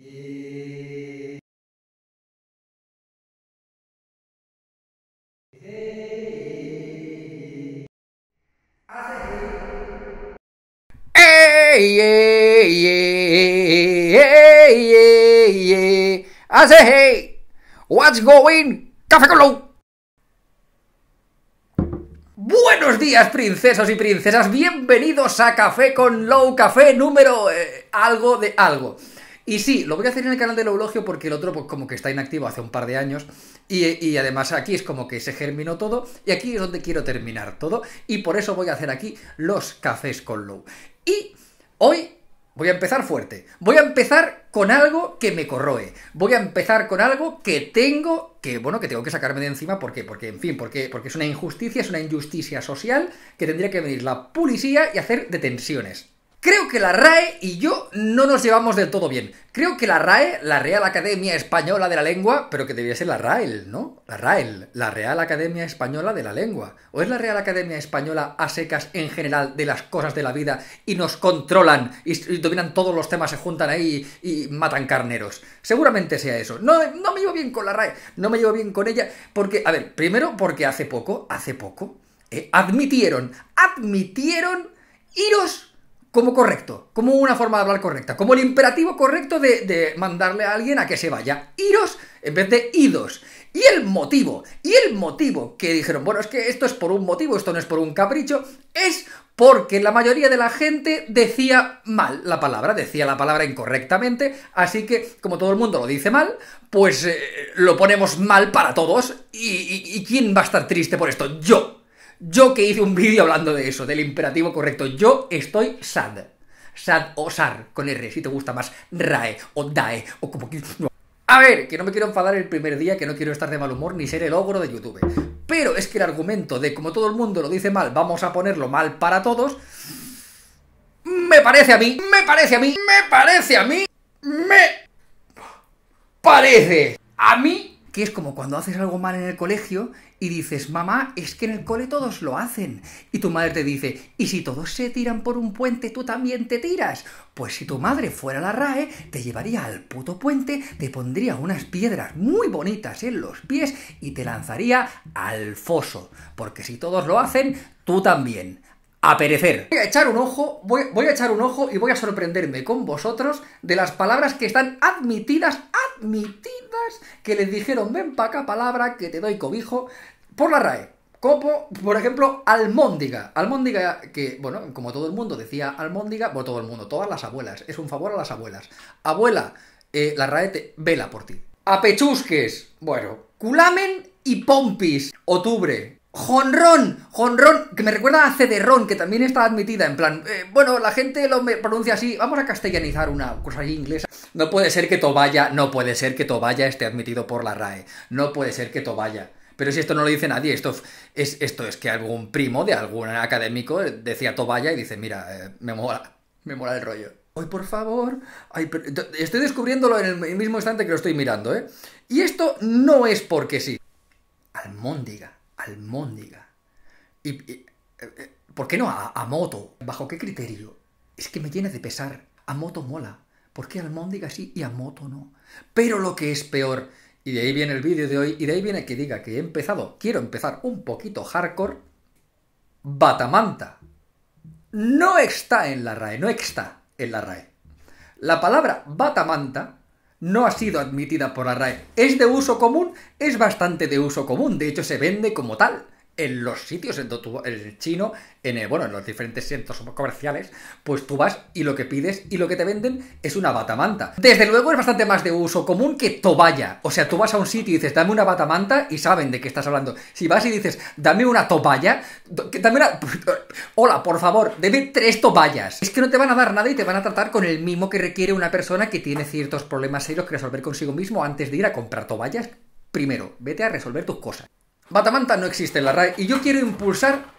Hey, what's going? Café con low? Buenos días, princesos y princesas. Bienvenidos a Café con Low Café número eh, algo de algo. Y sí, lo voy a hacer en el canal del Eulogio porque el otro pues como que está inactivo hace un par de años y, además aquí es como que se germinó todo y aquí es donde quiero terminar todo y por eso voy a hacer aquí los cafés con Lou. Y hoy voy a empezar fuerte, voy a empezar con algo que me corroe, voy a empezar con algo que tengo que, bueno, que tengo que sacarme de encima, ¿por qué? Porque, en fin, porque, porque es una injusticia, es una injusticia social que tendría que venir la policía y hacer detenciones. Creo que la RAE y yo no nos llevamos del todo bien. Creo que la RAE, la Real Academia Española de la Lengua, pero que debía ser la RAEL, ¿no? La RAEL, la Real Academia Española de la Lengua. ¿O es la Real Academia Española a secas en general de las cosas de la vida y nos controlan y, dominan todos los temas, se juntan ahí y, matan carneros? Seguramente sea eso. No, no me llevo bien con la RAE, no me llevo bien con ella, porque, a ver, primero porque hace poco, hace poco, eh, admitieron, admitieron iros como correcto, como una forma de hablar correcta, como el imperativo correcto de, mandarle a alguien a que se vaya. Iros en vez de idos. Y el motivo, y el motivo que dijeron, bueno, es que esto es por un motivo, esto no es por un capricho, es porque la mayoría de la gente decía mal la palabra, decía la palabra incorrectamente, así que como todo el mundo lo dice mal, pues eh, lo ponemos mal para todos. y quién va a estar triste por esto? Yo, yo que hice un vídeo hablando de eso, del imperativo correcto. Yo estoy sad. Sad o sar, con R, si te gusta más. Rae o dae o como que... A ver, que no me quiero enfadar el primer día, que no quiero estar de mal humor ni ser el ogro de YouTube. Pero es que el argumento de como todo el mundo lo dice mal, vamos a ponerlo mal para todos... Me parece a mí, me parece a mí, me parece a mí, me parece a mí es como cuando haces algo mal en el colegio y dices, mamá, es que en el cole todos lo hacen. Y tu madre te dice, ¿y si todos se tiran por un puente, tú también te tiras? Pues si tu madre fuera la RAE, te llevaría al puto puente, te pondría unas piedras muy bonitas en los pies y te lanzaría al foso. Porque si todos lo hacen, tú también a perecer. Voy a echar un ojo, voy, a echar un ojo y voy a sorprenderme con vosotros de las palabras que están admitidas, mitidas que les dijeron, ven pa' acá, palabra, que te doy cobijo, por la RAE. Como, por ejemplo, Almóndiga. Almóndiga, que, bueno, como todo el mundo decía Almóndiga, bueno, todo el mundo, todas las abuelas, es un favor a las abuelas. Abuela, eh, la RAE te vela por ti. Apechusques, bueno, culamen y pompis. octubre Jonrón, jonrón, que me recuerda a cederrón, que también está admitida, en plan, eh, bueno, la gente lo pronuncia así, vamos a castellanizar una cosa ahí inglesa. No puede ser que Tobaya, no puede ser que Tobaya esté admitido por la RAE, no puede ser que Tobaya. Pero si esto no lo dice nadie, esto es, esto es que algún primo de algún académico decía Tobaya y dice, mira, eh, me mola, me mola el rollo. Hoy, por favor. estoy descubriéndolo en el mismo instante que lo estoy mirando, ¿eh? Y esto no es porque sí. diga almóndiga. Y, eh, eh, ¿Por qué no a, moto? ¿Bajo qué criterio? Es que me llena de pesar. A moto mola. ¿Por qué almóndiga sí y a moto no? Pero lo que es peor, y de ahí viene el vídeo de hoy, y de ahí viene que diga que he empezado, quiero empezar un poquito hardcore, batamanta. No está en la RAE, no está en la RAE. La palabra batamanta no ha sido admitida por la ¿Es de uso común? Es bastante de uso común, de hecho se vende como tal en los sitios, en el chino, en, bueno, en los diferentes centros comerciales, pues tú vas y lo que pides y lo que te venden es una batamanta. Desde luego es bastante más de uso común que toballa. O sea, tú vas a un sitio y dices, dame una batamanta y saben de qué estás hablando. Si vas y dices, dame una tobaya, dame una... Hola, por favor, dame tres toballas. Es que no te van a dar nada y te van a tratar con el mismo que requiere una persona que tiene ciertos problemas serios que resolver consigo mismo antes de ir a comprar toballas. Primero, vete a resolver tus cosas. Batamanta no existe en la RAE y yo quiero impulsar...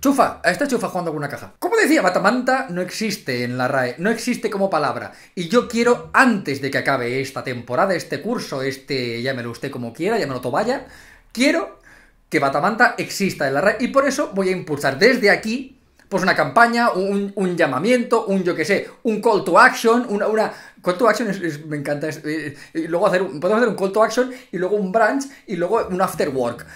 Chufa, a esta Chufa jugando con una caja. Como decía, Batamanta no existe en la RAE, no existe como palabra. Y yo quiero, antes de que acabe esta temporada, este curso, este, llámelo usted como quiera, llámelo Tobaya, quiero que Batamanta exista en la RAE y por eso voy a impulsar desde aquí pues una campaña, un, llamamiento, un yo que sé, un call to action, una... una call to action es, me encanta. Es, y eh, eh, luego hacer, podemos hacer un call to action y luego un branch y luego un after work.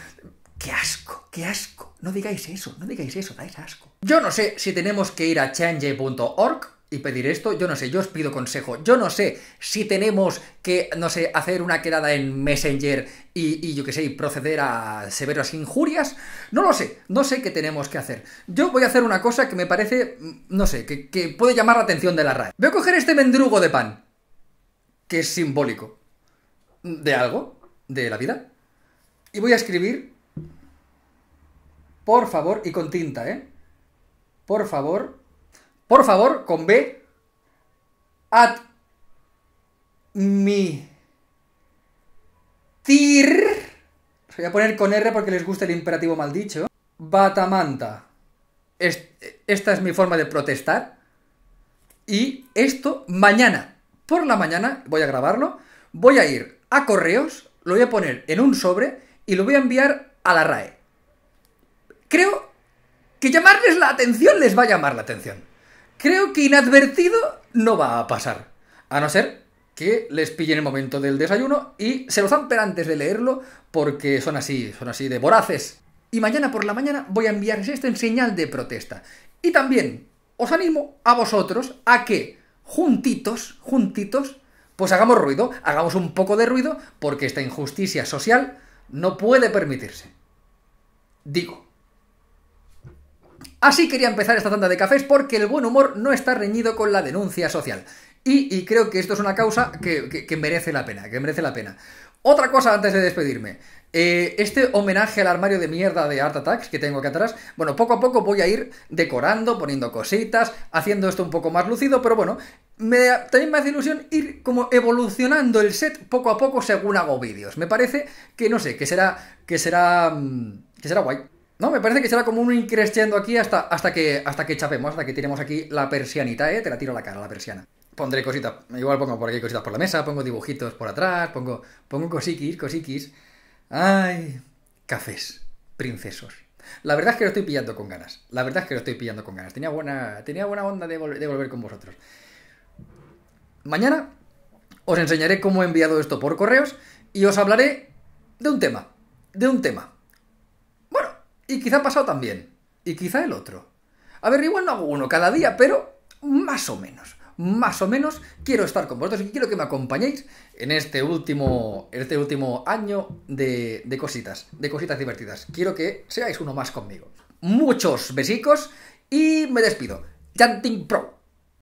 ¡Qué asco! ¡Qué asco! No digáis eso, no digáis eso, dais asco. Yo no sé si tenemos que ir a change.org y pedir esto, yo no sé, yo os pido consejo, yo no sé si tenemos que, no sé, hacer una quedada en Messenger y, yo qué sé, y proceder a severas injurias, no lo sé, no sé qué tenemos que hacer. Yo voy a hacer una cosa que me parece, mm, no sé, que, puede llamar la atención de la RAE. Voy a coger este mendrugo de pan, que es simbólico, de algo, de la vida, y voy a escribir, por favor, y con tinta, ¿eh? Por favor, por favor, con B, Mi Tir voy a poner con R porque les gusta el imperativo mal dicho, batamanta. esta es mi forma de protestar. Y esto mañana, por la mañana, voy a grabarlo, voy a ir a correos, lo voy a poner en un sobre y lo voy a enviar a la RAE. Creo que llamarles la atención les va a llamar la atención creo que inadvertido no va a pasar. A no ser que les pillen el momento del desayuno y se lo zampen antes de leerlo porque son así, son así de voraces. Y mañana por la mañana voy a enviarles esto en señal de protesta. Y también os animo a vosotros a que juntitos, juntitos, pues hagamos ruido, hagamos un poco de ruido porque esta injusticia social no puede permitirse. Digo. Así quería empezar esta tanda de cafés porque el buen humor no está reñido con la denuncia social. Y, creo que esto es una causa que, merece la pena, que merece la pena. Otra cosa antes de despedirme. Eh, este homenaje al armario de mierda de Art Attacks que tengo aquí atrás, bueno, poco a poco voy a ir decorando, poniendo cositas, haciendo esto un poco más lucido, pero bueno, me, también me hace ilusión ir como evolucionando el set poco a poco según hago vídeos. Me parece que, no sé, que será, que será, mm, que será guay. No, me parece que será como un increciendo aquí hasta, hasta, que, hasta que chapemos, hasta que tenemos aquí la persianita, ¿eh? Te la tiro a la cara, la persiana. Pondré cositas, igual pongo por aquí cositas por la mesa, pongo dibujitos por atrás, pongo, pongo cosiquis, cosiquis. Ay, cafés, princesos. La verdad es que lo estoy pillando con ganas. La verdad es que lo estoy pillando con ganas. Tenía buena, tenía buena onda de, de volver con vosotros. Mañana os enseñaré cómo he enviado esto por correos y os hablaré de un tema. De un tema y quizá ha pasado también. Y quizá el otro. A ver, igual no hago uno cada día, pero más o menos. Más o menos quiero estar con vosotros y quiero que me acompañéis en este último, este último año de, cositas, de cositas divertidas. Quiero que seáis uno más conmigo. Muchos besicos y me despido. chanting Pro.